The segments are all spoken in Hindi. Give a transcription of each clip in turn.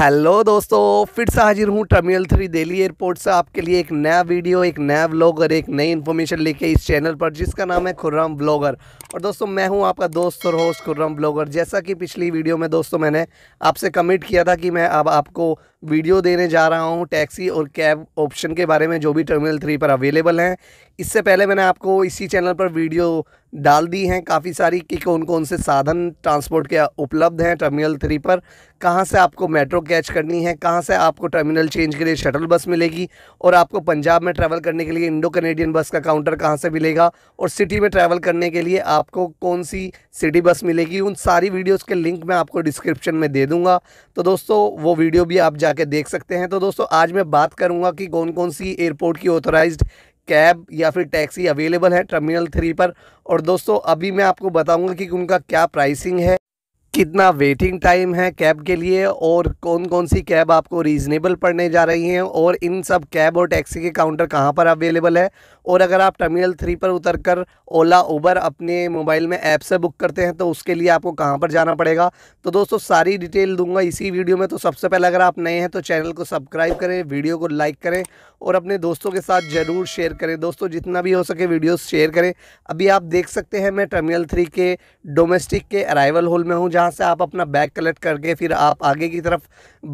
हेलो दोस्तों फिर से हाजिर हूँ टर्मिनल थ्री दिल्ली एयरपोर्ट से आपके लिए एक नया वीडियो एक नया व्लॉग और एक नई इन्फॉर्मेशन लेके इस चैनल पर जिसका नाम है खुर्रम ब्लॉगर और दोस्तों मैं हूँ आपका दोस्त और होस्ट खुर्रम ब्लॉगर जैसा कि पिछली वीडियो में दोस्तों मैंने आपसे कमिट किया था कि मैं अब आपको वीडियो देने जा रहा हूँ टैक्सी और कैब ऑप्शन के बारे में जो भी टर्मिनल थ्री पर अवेलेबल हैं इससे पहले मैंने आपको इसी चैनल पर वीडियो डाल दी हैं काफ़ी सारी कि कौन कौन से साधन ट्रांसपोर्ट के उपलब्ध हैं टर्मिनल थ्री पर कहाँ से आपको मेट्रो कैच करनी है कहाँ से आपको टर्मिनल चेंज के लिए शटल बस मिलेगी और आपको पंजाब में ट्रैवल करने के लिए इंडो कनेडियन बस का काउंटर कहाँ से मिलेगा और सिटी में ट्रैवल करने के लिए आपको कौन सी सिटी बस मिलेगी उन सारी वीडियोज़ के लिंक मैं आपको डिस्क्रिप्शन में दे दूँगा तो दोस्तों वो वीडियो भी आप जाके देख सकते हैं तो दोस्तों आज मैं बात करूँगा कि कौन कौन सी एयरपोर्ट की ऑथोराइज कैब या फिर टैक्सी अवेलेबल है टर्मिनल थ्री पर और दोस्तों अभी मैं आपको बताऊंगा कि उनका क्या प्राइसिंग है कितना वेटिंग टाइम है कैब के लिए और कौन कौन सी कैब आपको रीज़नेबल पड़ने जा रही हैं और इन सब कैब और टैक्सी के काउंटर कहाँ पर अवेलेबल है और अगर आप टर्मिनल थ्री पर उतर कर ओला उबर अपने मोबाइल में ऐप से बुक करते हैं तो उसके लिए आपको कहाँ पर जाना पड़ेगा तो दोस्तों सारी डिटेल दूंगा इसी वीडियो में तो सबसे पहले अगर आप नए हैं तो चैनल को सब्सक्राइब करें वीडियो को लाइक करें और अपने दोस्तों के साथ ज़रूर शेयर करें दोस्तों जितना भी हो सके वीडियो शेयर करें अभी आप देख सकते हैं मैं टर्मिनल थ्री के डोमेस्टिक के अराइवल हॉल में हूँ जहाँ से आप अपना बैग कलेक्ट करके फिर आप आगे की तरफ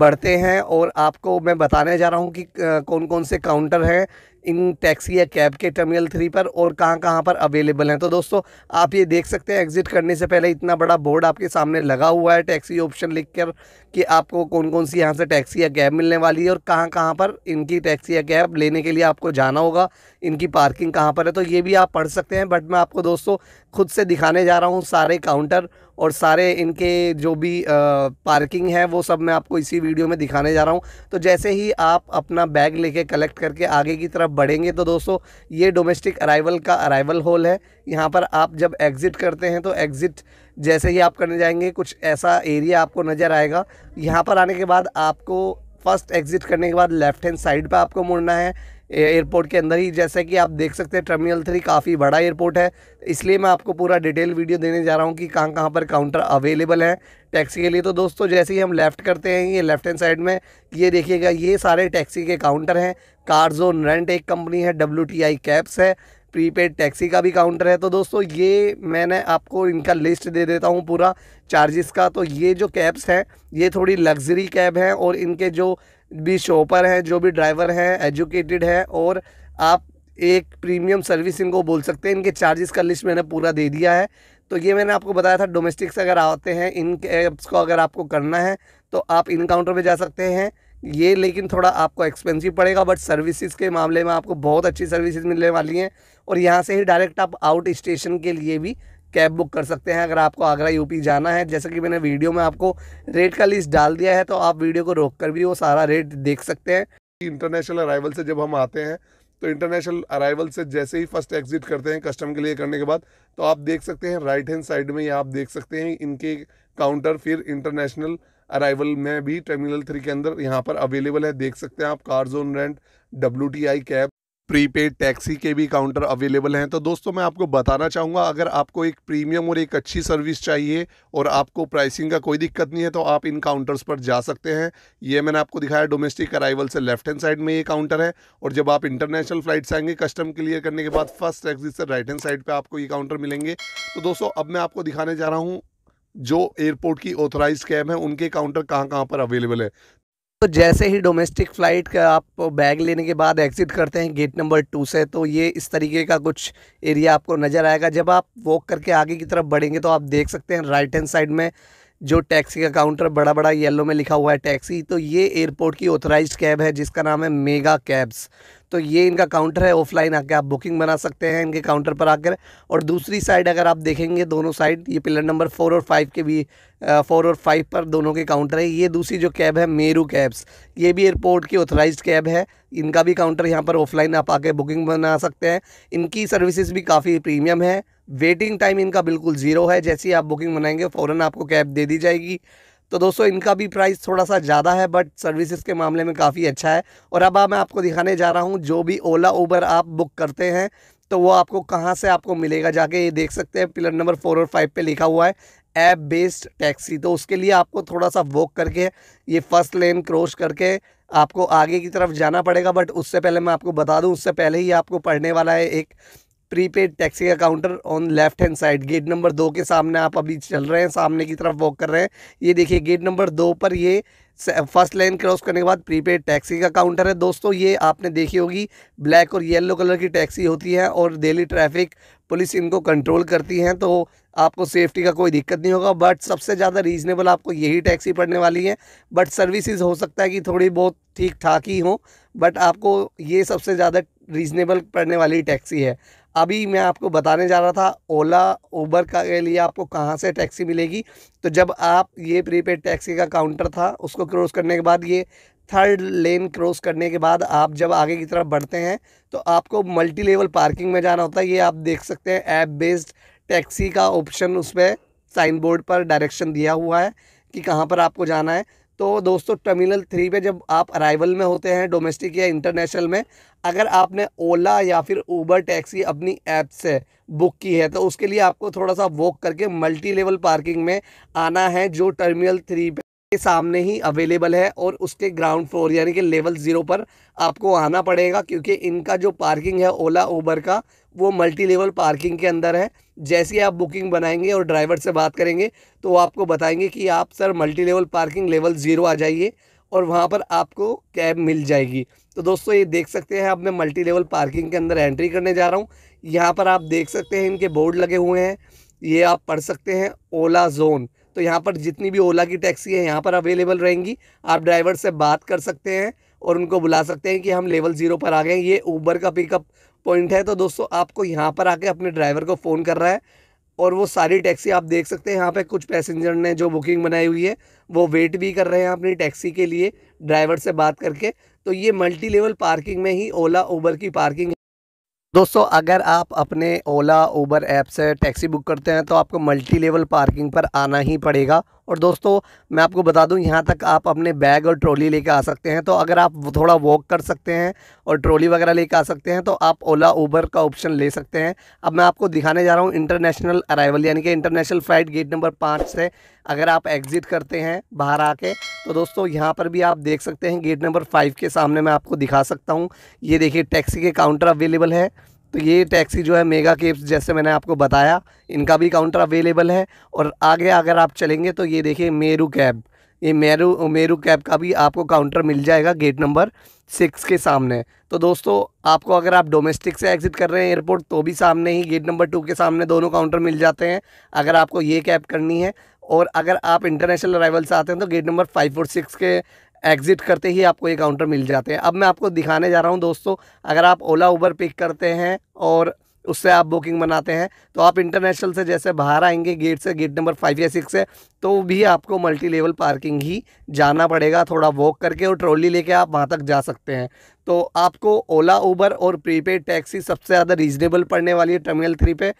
बढ़ते हैं और आपको मैं बताने जा रहा हूँ कि कौन कौन से काउंटर हैं इन टैक्सी या कैब के टर्मिनल थ्री पर और कहाँ कहाँ पर अवेलेबल हैं तो दोस्तों आप ये देख सकते हैं एग्ज़िट करने से पहले इतना बड़ा बोर्ड आपके सामने लगा हुआ है टैक्सी ऑप्शन लिख कर कि आपको कौन कौन सी यहाँ से टैक्सी या कैब मिलने वाली है और कहाँ कहाँ पर इनकी टैक्सी या कैब लेने के लिए आपको जाना होगा इनकी पार्किंग कहाँ पर है तो ये भी आप पढ़ सकते हैं बट मैं आपको दोस्तों खुद से दिखाने जा रहा हूँ सारे काउंटर और सारे इनके जो भी आ, पार्किंग है वो सब मैं आपको इसी वीडियो में दिखाने जा रहा हूँ तो जैसे ही आप अपना बैग लेके कलेक्ट करके आगे की तरफ बढ़ेंगे तो दोस्तों ये डोमेस्टिक अराइवल का अराइवल हॉल है यहाँ पर आप जब एग्ज़िट करते हैं तो एग्ज़िट जैसे ही आप करने जाएंगे कुछ ऐसा एरिया आपको नज़र आएगा यहाँ पर आने के बाद आपको फर्स्ट एग्ज़िट करने के बाद लेफ़्ट हैंड साइड पर आपको मुड़ना है एयरपोर्ट के अंदर ही जैसे कि आप देख सकते हैं टर्मिनल थ्री काफ़ी बड़ा एयरपोर्ट है इसलिए मैं आपको पूरा डिटेल वीडियो देने जा रहा हूँ कि कहाँ कहाँ पर काउंटर अवेलेबल हैं टैक्सी के लिए तो दोस्तों जैसे ही हम लेफ़्ट करते हैं ये लेफ्ट हैंड साइड में ये देखिएगा ये सारे टैक्सी के काउंटर हैं कार जोन रेंट एक कंपनी है डब्ल्यू कैब्स है प्रीपेड टैक्सी का भी काउंटर है तो दोस्तों ये मैंने आपको इनका लिस्ट दे देता हूँ पूरा चार्जेस का तो ये जो कैब्स हैं ये थोड़ी लग्जरी कैब हैं और इनके जो भी शॉपर हैं जो भी ड्राइवर हैं एजुकेटेड हैं और आप एक प्रीमियम सर्विस इनको बोल सकते हैं इनके चार्जेस का लिस्ट मैंने पूरा दे दिया है तो ये मैंने आपको बताया था डोमेस्टिक से अगर आते हैं इन कैब्स को अगर आपको करना है तो आप इन काउंटर पर जा सकते हैं ये लेकिन थोड़ा आपको एक्सपेंसिव पड़ेगा बट सर्विसेज के मामले में आपको बहुत अच्छी सर्विसेज मिलने वाली हैं और यहाँ से ही डायरेक्ट आप आउट स्टेशन के लिए भी कैब बुक कर सकते हैं अगर आपको आगरा यूपी जाना है जैसे कि मैंने वीडियो में आपको रेट का लिस्ट डाल दिया है तो आप वीडियो को रोक कर भी वो सारा रेट देख सकते हैं इंटरनेशनल अराइवल से जब हम आते हैं तो इंटरनेशनल अराइवल से जैसे ही फर्स्ट एग्जिट करते हैं कस्टम के लिए करने के बाद तो आप देख सकते हैं राइट हैंड साइड में आप देख सकते हैं इनके काउंटर फिर इंटरनेशनल अराइवल में भी टर्मिनल थ्री के अंदर यहाँ पर अवेलेबल है देख सकते हैं आप car zone rent W cab prepaid taxi के भी काउंटर अवेलेबल हैं तो दोस्तों मैं आपको बताना चाहूँगा अगर आपको एक प्रीमियम और एक अच्छी सर्विस चाहिए और आपको प्राइसिंग का कोई दिक्कत नहीं है तो आप इन काउंटर्स पर जा सकते हैं ये मैंने आपको दिखाया डोमेस्टिक अराइवल से लेफ्ट हैंड साइड में ये काउंटर है और जब आप इंटरनेशनल फ्लाइट्स आएंगे कस्टम क्लियर करने के बाद फर्स्ट एग्जिट से राइट हैंड साइड पर आपको ये काउंटर मिलेंगे तो दोस्तों अब मैं आपको दिखाने जा रहा हूँ जो एयरपोर्ट की ऑथराइज कैब है उनके काउंटर कहाँ कहाँ पर अवेलेबल है तो जैसे ही डोमेस्टिक फ़्लाइट का आप बैग लेने के बाद एग्ज़िट करते हैं गेट नंबर टू से तो ये इस तरीके का कुछ एरिया आपको नज़र आएगा जब आप वॉक करके आगे की तरफ बढ़ेंगे तो आप देख सकते हैं राइट हैंड साइड में जो टैक्सी का काउंटर बड़ा बड़ा येलो में लिखा हुआ है टैक्सी तो ये एयरपोर्ट की ऑथराइज कैब है जिसका नाम है मेगा कैब्स तो ये इनका काउंटर है ऑफलाइन आके आप बुकिंग बना सकते हैं इनके काउंटर पर आकर और दूसरी साइड अगर आप देखेंगे दोनों साइड ये पिलर नंबर फोर और फाइव के भी फोर और फाइव पर दोनों के काउंटर है ये दूसरी जो कैब है मेरू कैब्स ये भी एयरपोर्ट की ऑथराइज कैब है इनका भी काउंटर यहाँ पर ऑफलाइन आप आके बुकिंग बना सकते हैं इनकी सर्विसेज भी काफ़ी प्रीमियम है वेटिंग टाइम इनका बिल्कुल ज़ीरो है जैसे ही आप बुकिंग बनाएंगे फ़ौरन आपको कैब दे दी जाएगी तो दोस्तों इनका भी प्राइस थोड़ा सा ज़्यादा है बट सर्विसेज के मामले में काफ़ी अच्छा है और अब मैं आपको दिखाने जा रहा हूँ जो भी ओला उबर आप बुक करते हैं तो वो आपको कहाँ से आपको मिलेगा जाके ये देख सकते हैं पिलर नंबर फोर और फाइव पे लिखा हुआ है ऐप बेस्ड टैक्सी तो उसके लिए आपको थोड़ा सा वॉक करके ये फर्स्ट लेन क्रॉस करके आपको आगे की तरफ जाना पड़ेगा बट उससे पहले मैं आपको बता दूं उससे पहले ही आपको पढ़ने वाला है एक प्रीपेड टैक्सी का counter on left hand side gate number दो के सामने आप अभी चल रहे हैं सामने की तरफ वॉक कर रहे हैं ये देखिए गेट नंबर दो पर ये फर्स्ट लाइन क्रॉस करने के बाद प्रीपेड टैक्सी का काउंटर है दोस्तों ये आपने देखी होगी ब्लैक और येलो कलर की टैक्सी होती है और डेली ट्रैफिक पुलिस इनको कंट्रोल करती हैं तो आपको सेफ्टी का कोई दिक्कत नहीं होगा बट सबसे ज़्यादा रीज़नेबल आपको यही टैक्सी पड़ने वाली है बट सर्विसेज हो सकता है कि थोड़ी बहुत ठीक ठाक ही हों बट आपको ये सबसे ज़्यादा रीज़नेबल पड़ने वाली टैक्सी है अभी मैं आपको बताने जा रहा था ओला ऊबर का के लिए आपको कहाँ से टैक्सी मिलेगी तो जब आप ये प्रीपेड टैक्सी का काउंटर था उसको क्रॉस करने के बाद ये थर्ड लेन क्रॉस करने के बाद आप जब आगे की तरफ बढ़ते हैं तो आपको मल्टी लेवल पार्किंग में जाना होता है ये आप देख सकते हैं ऐप बेस्ड टैक्सी का ऑप्शन उस पर साइन बोर्ड पर डायरेक्शन दिया हुआ है कि कहाँ पर आपको जाना है तो दोस्तों टर्मिनल थ्री पे जब आप अराइवल में होते हैं डोमेस्टिक या इंटरनेशनल में अगर आपने ओला या फिर ऊबर टैक्सी अपनी ऐप से बुक की है तो उसके लिए आपको थोड़ा सा वॉक करके मल्टी लेवल पार्किंग में आना है जो टर्मिनल थ्री पे आपके सामने ही अवेलेबल है और उसके ग्राउंड फ्लोर यानी कि लेवल ज़ीरो पर आपको आना पड़ेगा क्योंकि इनका जो पार्किंग है ओला ऊबर का वो मल्टी लेवल पार्किंग के अंदर है जैसे आप बुकिंग बनाएंगे और ड्राइवर से बात करेंगे तो वो आपको बताएंगे कि आप sir multi level parking level zero आ जाइए और वहाँ पर आपको कैब मिल जाएगी तो दोस्तों ये देख सकते हैं अब मैं मल्टी लेवल पार्किंग के अंदर एंट्री करने जा रहा हूँ यहाँ पर आप देख सकते हैं इनके बोर्ड लगे हुए हैं ये आप पढ़ सकते हैं ओला जोन तो यहाँ पर जितनी भी ओला की टैक्सी है यहाँ पर अवेलेबल रहेंगी आप ड्राइवर से बात कर सकते हैं और उनको बुला सकते हैं कि हम लेवल ज़ीरो पर आ गए ये ऊबर का पिकअप पॉइंट है तो दोस्तों आपको यहाँ पर आके अपने ड्राइवर को फ़ोन कर रहा है और वो सारी टैक्सी आप देख सकते हैं यहाँ पे कुछ पैसेंजर ने जो बुकिंग बनाई हुई है वो वेट भी कर रहे हैं अपनी टैक्सी के लिए ड्राइवर से बात करके तो ये मल्टी लेवल पार्किंग में ही ओला ऊबर की पार्किंग दोस्तों अगर आप अपने ओला उबर ऐप से टैक्सी बुक करते हैं तो आपको मल्टी लेवल पार्किंग पर आना ही पड़ेगा और दोस्तों मैं आपको बता दूं यहाँ तक आप अपने बैग और ट्रॉली लेकर आ सकते हैं तो अगर आप थोड़ा वॉक कर सकते हैं और ट्रॉली वगैरह लेकर आ सकते हैं तो आप ओला उबर का ऑप्शन ले सकते हैं अब मैं आपको दिखाने जा रहा हूँ इंटरनेशनल अराइवल यानी कि इंटरनेशनल फ्लाइट गेट नंबर पाँच से अगर आप एग्ज़िट करते हैं बाहर आके तो दोस्तों यहाँ पर भी आप देख सकते हैं गेट नंबर फाइव के सामने मैं आपको दिखा सकता हूँ ये देखिए टैक्सी के काउंटर अवेलेबल है तो ये टैक्सी जो है मेगा केब्स जैसे मैंने आपको बताया इनका भी काउंटर अवेलेबल है और आगे अगर आप चलेंगे तो ये देखिए मेरू कैब ये मेरू मेरू कैब का भी आपको काउंटर मिल जाएगा गेट नंबर सिक्स के सामने तो दोस्तों आपको अगर आप डोमेस्टिक से एग्ज़िट कर रहे हैं एयरपोर्ट तो भी सामने ही गेट नंबर टू के सामने दोनों काउंटर मिल जाते हैं अगर आपको ये कैब करनी है और अगर आप इंटरनेशनल अराइवल से आते हैं तो गेट नंबर फाइव और सिक्स के एग्ज़िट करते ही आपको ये काउंटर मिल जाते हैं अब मैं आपको दिखाने जा रहा हूँ दोस्तों अगर आप ओला उबर पिक करते हैं और उससे आप बुकिंग बनाते हैं तो आप इंटरनेशनल से जैसे बाहर आएंगे गेट से गेट नंबर फाइव या सिक्स से तो भी आपको मल्टी लेवल पार्किंग ही जाना पड़ेगा थोड़ा वॉक करके और ट्रॉली लेके आप वहाँ तक जा सकते हैं तो आपको ओला उबर और प्रीपेड टैक्सी सबसे ज़्यादा रीजनेबल पड़ने वाली है टर्मिनल थ्री पे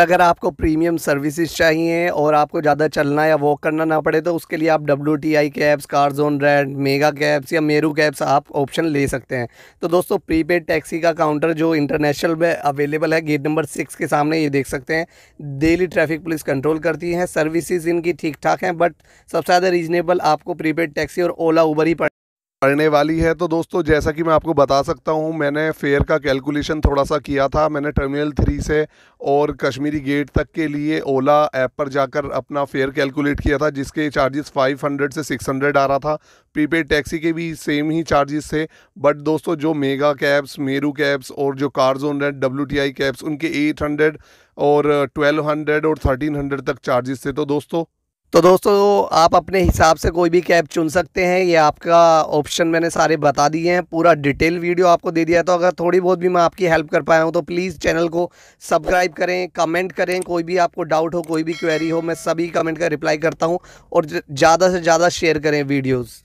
अगर आपको प्रीमियम सर्विसेज चाहिए और आपको ज़्यादा चलना या वॉक करना ना पड़े तो उसके लिए आप W T I cabs carzone rent mega cabs या मेरू कैब्स आप ऑप्शन ले सकते हैं तो दोस्तों प्रीपेड टैक्सी का काउंटर जो इंटरनेशनल में अवेलेबल है गेट नंबर सिक्स के सामने ये देख सकते हैं डेली ट्रैफिक पुलिस कंट्रोल करती है सर्विसज इनकी ठीक ठाक हैं बट सबसे ज़्यादा रीजनेबल आपको प्रीपेड टैक्सी और ओला उबर ही पड़ने वाली है तो दोस्तों जैसा कि मैं आपको बता सकता हूँ मैंने फेयर का कैलकुलेशन थोड़ा सा किया था मैंने टर्मिनल थ्री से और कश्मीरी गेट तक के लिए ओला ऐप पर जाकर अपना फेयर कैलकुलेट किया था जिसके चार्जेस 500 से 600 आ रहा था प्रीपेड टैक्सी के भी सेम ही चार्जेस थे बट दोस्तों जो मेगा कैब्स मेरू कैब्स और जो cars on rent W cabs उनके एट और ट्वेल्व और थर्टीन तक चार्जेस थे तो दोस्तों तो दोस्तों आप अपने हिसाब से कोई भी कैब चुन सकते हैं ये आपका ऑप्शन मैंने सारे बता दिए हैं पूरा डिटेल वीडियो आपको दे दिया है तो अगर थोड़ी बहुत भी मैं आपकी हेल्प कर पाया हूँ तो प्लीज़ चैनल को सब्सक्राइब करें कमेंट करें कोई भी आपको डाउट हो कोई भी क्वेरी हो मैं सभी कमेंट का रिप्लाई करता हूँ और ज़्यादा से ज़्यादा शेयर करें वीडियोज़